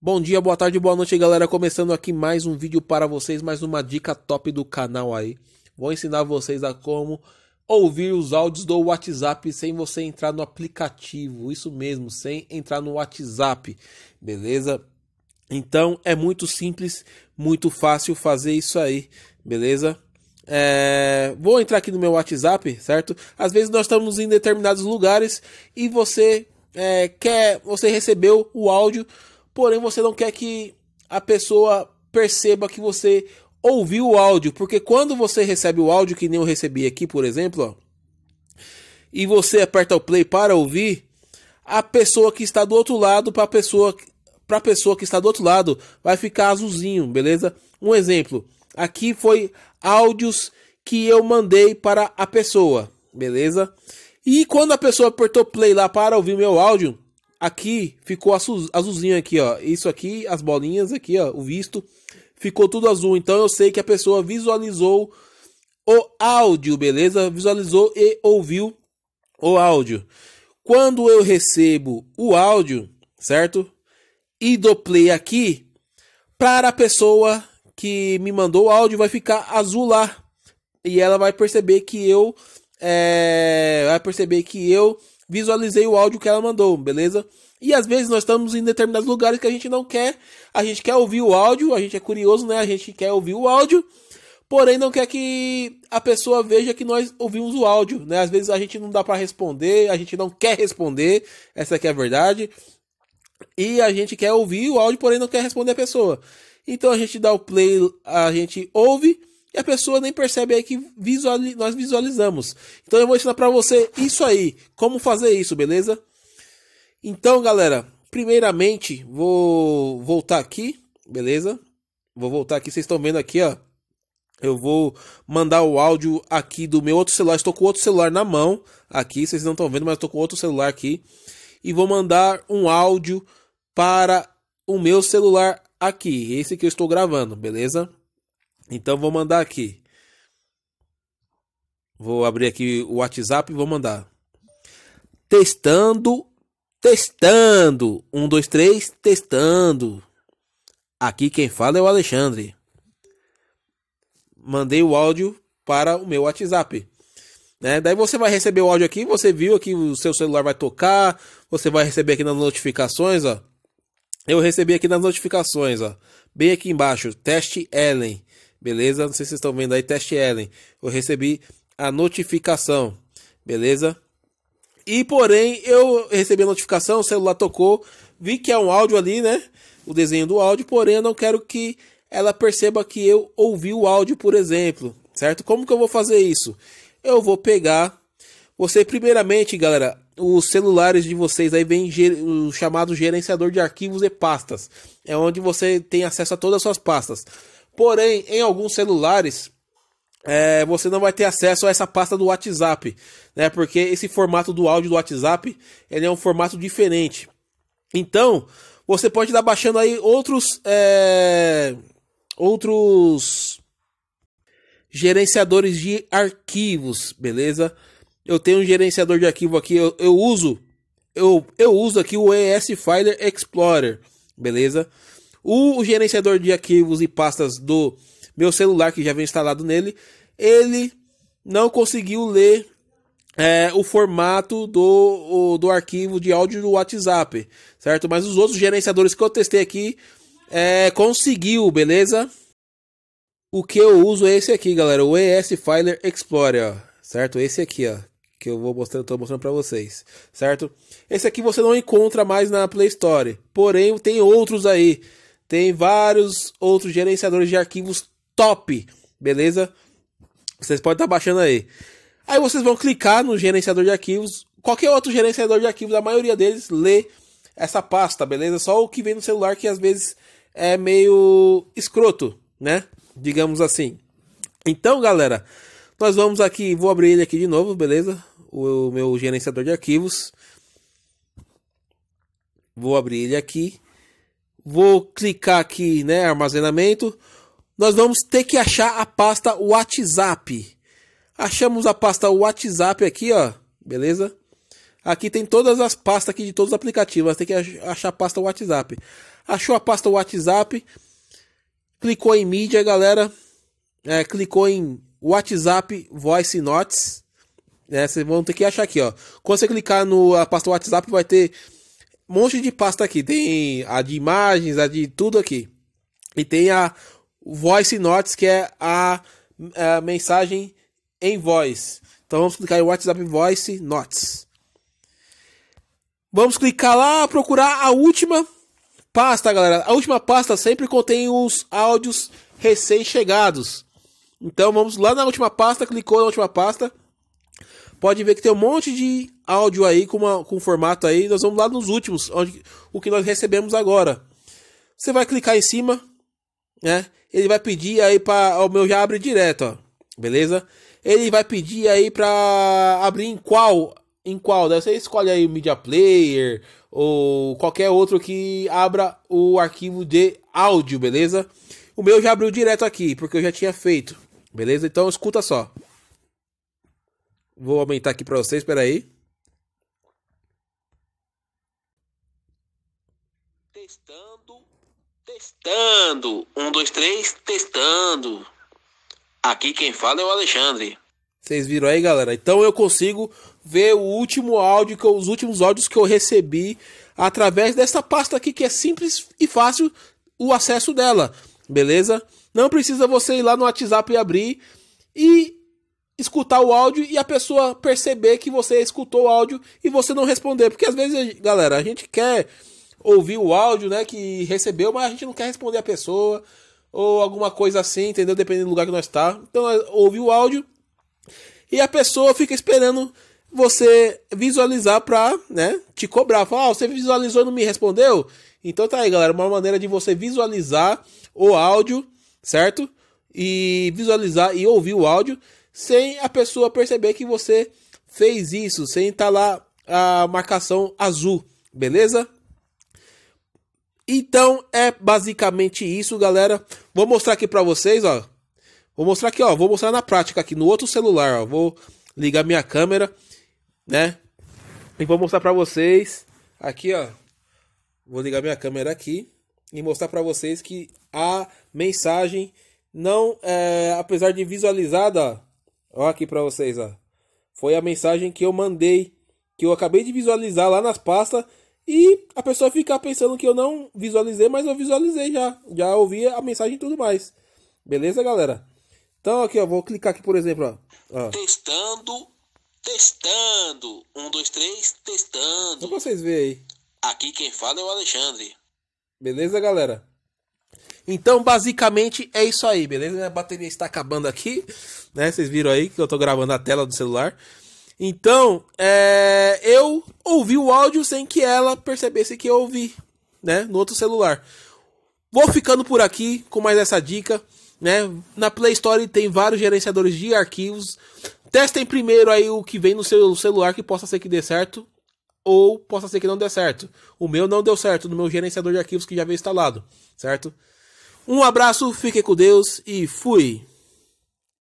Bom dia, boa tarde, boa noite galera, começando aqui mais um vídeo para vocês, mais uma dica top do canal aí. Vou ensinar vocês a como ouvir os áudios do WhatsApp sem você entrar no aplicativo, isso mesmo, sem entrar no WhatsApp, beleza? Então é muito simples, muito fácil fazer isso aí, beleza? É... Vou entrar aqui no meu WhatsApp, certo? Às vezes nós estamos em determinados lugares e você é, quer, você recebeu o áudio porém você não quer que a pessoa perceba que você ouviu o áudio, porque quando você recebe o áudio, que nem eu recebi aqui, por exemplo, ó, e você aperta o play para ouvir, a pessoa que está do outro lado para a pessoa para a pessoa que está do outro lado vai ficar azulzinho, beleza? Um exemplo, aqui foi áudios que eu mandei para a pessoa, beleza? E quando a pessoa apertou play lá para ouvir meu áudio, Aqui ficou azulzinho aqui, ó. Isso aqui, as bolinhas aqui, ó, o visto. Ficou tudo azul, então eu sei que a pessoa visualizou o áudio, beleza? Visualizou e ouviu o áudio. Quando eu recebo o áudio, certo? E do play aqui, para a pessoa que me mandou o áudio, vai ficar azul lá. E ela vai perceber que eu. É, vai perceber que eu visualizei o áudio que ela mandou, beleza? E às vezes nós estamos em determinados lugares que a gente não quer, a gente quer ouvir o áudio, a gente é curioso, né? A gente quer ouvir o áudio, porém não quer que a pessoa veja que nós ouvimos o áudio, né? Às vezes a gente não dá para responder, a gente não quer responder, essa aqui é a verdade. E a gente quer ouvir o áudio, porém não quer responder a pessoa. Então a gente dá o play, a gente ouve a pessoa nem percebe aí que visuali nós visualizamos. Então eu vou ensinar para você isso aí, como fazer isso, beleza? Então, galera, primeiramente vou voltar aqui, beleza? Vou voltar aqui, vocês estão vendo aqui, ó. Eu vou mandar o áudio aqui do meu outro celular. Estou com outro celular na mão aqui, vocês não estão vendo, mas estou com outro celular aqui. E vou mandar um áudio para o meu celular aqui, esse que eu estou gravando, beleza? Então vou mandar aqui. Vou abrir aqui o WhatsApp e vou mandar. Testando, testando. Um, dois, três, testando. Aqui quem fala é o Alexandre. Mandei o áudio para o meu WhatsApp. Né? Daí você vai receber o áudio aqui, você viu aqui, o seu celular vai tocar, você vai receber aqui nas notificações, ó. Eu recebi aqui nas notificações, ó. Bem aqui embaixo, teste Ellen. Beleza? Não sei se vocês estão vendo aí, teste Ellen. Eu recebi a notificação. Beleza? E porém, eu recebi a notificação, o celular tocou, vi que é um áudio ali, né? O desenho do áudio, porém eu não quero que ela perceba que eu ouvi o áudio, por exemplo, certo? Como que eu vou fazer isso? Eu vou pegar você primeiramente, galera, os celulares de vocês aí vem o chamado gerenciador de arquivos e pastas. É onde você tem acesso a todas as suas pastas. Porém, em alguns celulares, é, você não vai ter acesso a essa pasta do WhatsApp, né? Porque esse formato do áudio do WhatsApp ele é um formato diferente. Então, você pode estar baixando aí outros é, outros gerenciadores de arquivos, beleza? Eu tenho um gerenciador de arquivo aqui, eu, eu uso eu, eu uso aqui o ES Filer Explorer, beleza? O gerenciador de arquivos e pastas do meu celular, que já vem instalado nele, ele não conseguiu ler é, o formato do, o, do arquivo de áudio do WhatsApp, certo? Mas os outros gerenciadores que eu testei aqui é, conseguiu, beleza? O que eu uso é esse aqui, galera, o ES Filer Explorer, ó, certo? Esse aqui, ó, que eu vou mostrando, tô mostrando para vocês, certo? Esse aqui você não encontra mais na Play Store, porém tem outros aí tem vários outros gerenciadores de arquivos top, beleza? Vocês podem estar tá baixando aí. Aí vocês vão clicar no gerenciador de arquivos. Qualquer outro gerenciador de arquivos, a maioria deles lê essa pasta, beleza? Só o que vem no celular que às vezes é meio escroto, né? Digamos assim. Então, galera, nós vamos aqui, vou abrir ele aqui de novo, beleza? O meu gerenciador de arquivos. Vou abrir ele aqui. Vou clicar aqui, né, armazenamento. Nós vamos ter que achar a pasta WhatsApp. Achamos a pasta WhatsApp aqui, ó, beleza? Aqui tem todas as pastas aqui de todos os aplicativos. Tem que achar a pasta WhatsApp. Achou a pasta WhatsApp? Clicou em mídia, galera. É, clicou em WhatsApp Voice Notes. É, vocês vão ter que achar aqui, ó. Quando você clicar no a pasta WhatsApp, vai ter um monte de pasta aqui. Tem a de imagens, a de tudo aqui. E tem a Voice Notes, que é a, é a mensagem em voz. Então vamos clicar em WhatsApp Voice Notes. Vamos clicar lá, procurar a última pasta, galera. A última pasta sempre contém os áudios recém-chegados. Então vamos lá na última pasta, clicou na última pasta, pode ver que tem um monte de áudio aí com, uma, com formato aí. Nós vamos lá nos últimos, onde, o que nós recebemos agora. Você vai clicar em cima, né? Ele vai pedir aí para o meu já abre direto, ó. Beleza? Ele vai pedir aí para abrir em qual, em qual. Né? Você escolhe aí o media player ou qualquer outro que abra o arquivo de áudio, beleza? O meu já abriu direto aqui, porque eu já tinha feito. Beleza? Então escuta só. Vou aumentar aqui para vocês, espera aí. Testando, testando. Um, dois, três, testando. Aqui quem fala é o Alexandre. Vocês viram aí, galera? Então eu consigo ver o último áudio, que os últimos áudios que eu recebi através dessa pasta aqui, que é simples e fácil o acesso dela, beleza? Não precisa você ir lá no WhatsApp e abrir. E escutar o áudio e a pessoa perceber que você escutou o áudio e você não responder. Porque às vezes, galera, a gente quer ouvir o áudio, né, que recebeu, mas a gente não quer responder a pessoa ou alguma coisa assim, entendeu? Dependendo do lugar que nós está Então, é, ouvi o áudio e a pessoa fica esperando você visualizar pra, né, te cobrar. Falar, ah, você visualizou e não me respondeu? Então tá aí, galera, uma maneira de você visualizar o áudio, certo? E visualizar e ouvir o áudio sem a pessoa perceber que você fez isso, sem estar tá lá a marcação azul, beleza? Então é basicamente isso, galera. Vou mostrar aqui para vocês, ó. Vou mostrar aqui, ó. Vou mostrar na prática aqui no outro celular, ó. Vou ligar minha câmera, né? E vou mostrar para vocês aqui, ó. Vou ligar minha câmera aqui e mostrar para vocês que a mensagem não, é, apesar de visualizada, Olha aqui para vocês, ó. Foi a mensagem que eu mandei, que eu acabei de visualizar lá nas pastas e a pessoa ficar pensando que eu não visualizei, mas eu visualizei já, já ouvi a mensagem e tudo mais. Beleza, galera? Então aqui, ó, vou clicar aqui, por exemplo, ó. ó. Testando, testando. Um, dois, três, testando. Só pra vocês verem aí. Aqui quem fala é o Alexandre. Beleza, galera? Então, basicamente, é isso aí, beleza? Minha bateria está acabando aqui, né? Vocês viram aí que eu estou gravando a tela do celular. Então, é... eu ouvi o áudio sem que ela percebesse que eu ouvi, né? No outro celular. Vou ficando por aqui com mais essa dica, né? Na Play Store tem vários gerenciadores de arquivos. Testem primeiro aí o que vem no seu celular que possa ser que dê certo ou possa ser que não dê certo. O meu não deu certo no meu gerenciador de arquivos que já veio instalado, certo? Um abraço, fique com Deus e fui!